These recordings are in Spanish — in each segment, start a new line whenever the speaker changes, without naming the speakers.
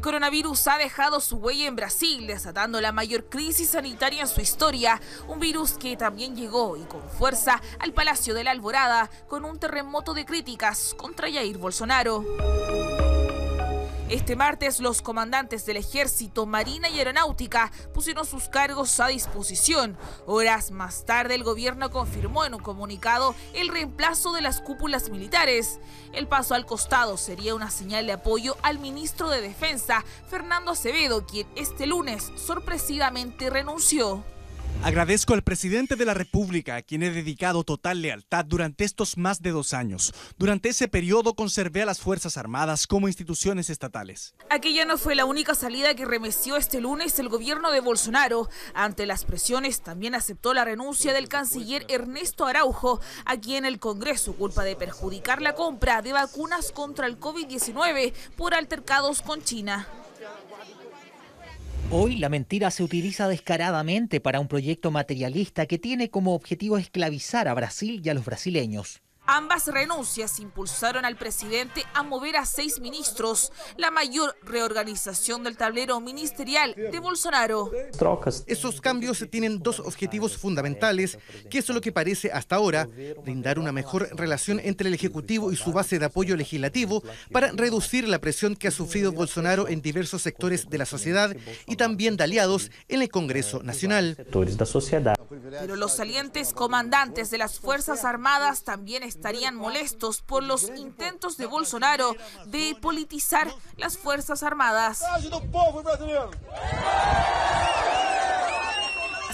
El coronavirus ha dejado su huella en Brasil, desatando la mayor crisis sanitaria en su historia, un virus que también llegó y con fuerza al Palacio de la Alborada con un terremoto de críticas contra Jair Bolsonaro. Este martes, los comandantes del Ejército, Marina y Aeronáutica pusieron sus cargos a disposición. Horas más tarde, el gobierno confirmó en un comunicado el reemplazo de las cúpulas militares. El paso al costado sería una señal de apoyo al ministro de Defensa, Fernando Acevedo, quien este lunes sorpresivamente renunció. Agradezco al presidente de la República, a quien he dedicado total lealtad durante estos más de dos años. Durante ese periodo conservé a las Fuerzas Armadas como instituciones estatales. Aquella no fue la única salida que remeció este lunes el gobierno de Bolsonaro. Ante las presiones también aceptó la renuncia del canciller Ernesto Araujo, a quien el Congreso culpa de perjudicar la compra de vacunas contra el COVID-19 por altercados con China. Hoy la mentira se utiliza descaradamente para un proyecto materialista que tiene como objetivo esclavizar a Brasil y a los brasileños. Ambas renuncias impulsaron al presidente a mover a seis ministros, la mayor reorganización del tablero ministerial de Bolsonaro. Esos cambios tienen dos objetivos fundamentales, que es lo que parece hasta ahora, brindar una mejor relación entre el Ejecutivo y su base de apoyo legislativo para reducir la presión que ha sufrido Bolsonaro en diversos sectores de la sociedad y también de aliados en el Congreso Nacional. Pero los salientes comandantes de las Fuerzas Armadas también estarían molestos por los intentos de Bolsonaro de politizar las Fuerzas Armadas.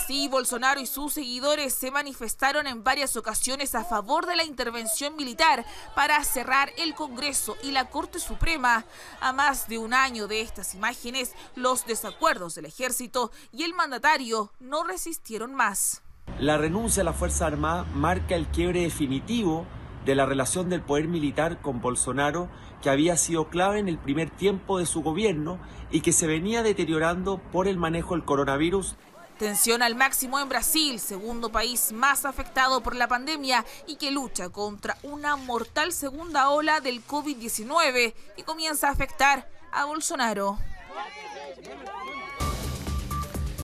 Sí, Bolsonaro y sus seguidores se manifestaron en varias ocasiones a favor de la intervención militar para cerrar el Congreso y la Corte Suprema. A más de un año de estas imágenes, los desacuerdos del ejército y el mandatario no resistieron más. La renuncia a la Fuerza Armada marca el quiebre definitivo de la relación del poder militar con Bolsonaro, que había sido clave en el primer tiempo de su gobierno y que se venía deteriorando por el manejo del coronavirus Tensión al máximo en Brasil, segundo país más afectado por la pandemia y que lucha contra una mortal segunda ola del COVID-19 que comienza a afectar a Bolsonaro.